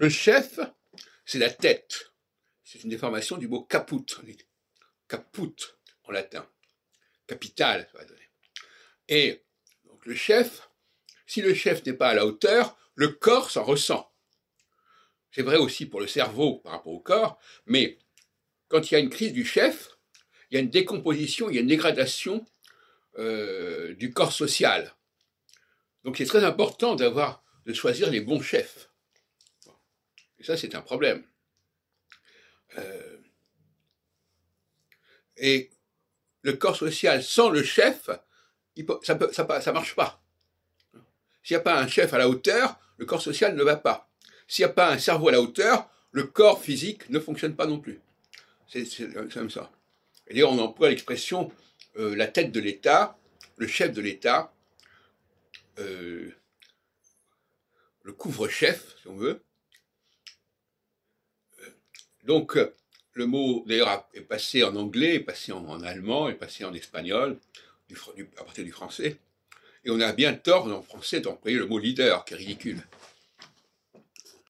Le chef, c'est la tête. C'est une déformation du mot caput. Caput en latin. Capital, Et donc, le chef, si le chef n'est pas à la hauteur, le corps s'en ressent. C'est vrai aussi pour le cerveau par rapport au corps, mais quand il y a une crise du chef, il y a une décomposition, il y a une dégradation euh, du corps social. Donc c'est très important d'avoir, de choisir les bons chefs. Et ça, c'est un problème. Euh, et le corps social sans le chef, ça ne marche pas. S'il n'y a pas un chef à la hauteur, le corps social ne va pas. S'il n'y a pas un cerveau à la hauteur, le corps physique ne fonctionne pas non plus. C'est comme ça. Et d'ailleurs, on emploie l'expression euh, la tête de l'État, le chef de l'État, euh, le couvre-chef, si on veut, donc, euh, le mot, d'ailleurs, est passé en anglais, est passé en, allemand, est passé en espagnol, du, à partir du français. Et on a bien tort, en français, d'employer le mot leader, qui est ridicule.